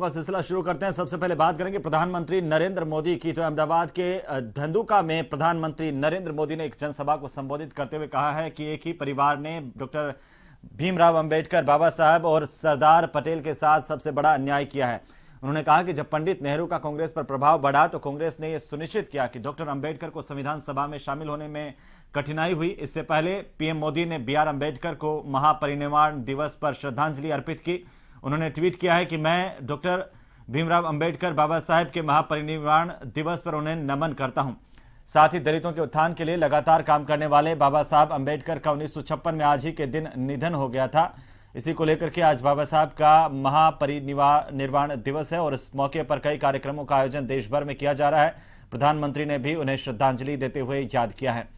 का सिलसिला शुरू करते हैं सबसे पहले बात करेंगे प्रधानमंत्री नरेंद्र मोदी की तो अहमदाबाद के धंधुका में प्रधानमंत्री नरेंद्र मोदी ने एक जनसभा को संबोधित करते हुए कहा है कि एक ही परिवार ने डॉक्टर भीमराव अंबेडकर बाबा साहब और सरदार पटेल के साथ सबसे बड़ा अन्याय किया है उन्होंने कहा कि जब पंडित नेहरू का कांग्रेस पर प्रभाव बढ़ा तो कांग्रेस ने यह सुनिश्चित किया कि डॉक्टर अंबेडकर को संविधान सभा में शामिल होने में कठिनाई हुई इससे पहले पीएम मोदी ने बी आर अंबेडकर को महापरिनिर्वाण दिवस पर श्रद्धांजलि अर्पित की उन्होंने ट्वीट किया है कि मैं डॉक्टर भीमराव अंबेडकर बाबा साहेब के महापरिनिर्वाण दिवस पर उन्हें नमन करता हूं साथ ही दलितों के उत्थान के लिए लगातार काम करने वाले बाबा साहब अंबेडकर का उन्नीस में आज ही के दिन निधन हो गया था इसी को लेकर के आज बाबा साहब का महापरिनिर्वाण दिवस है और इस मौके पर कई कार्यक्रमों का आयोजन देशभर में किया जा रहा है प्रधानमंत्री ने भी उन्हें श्रद्धांजलि देते हुए याद किया है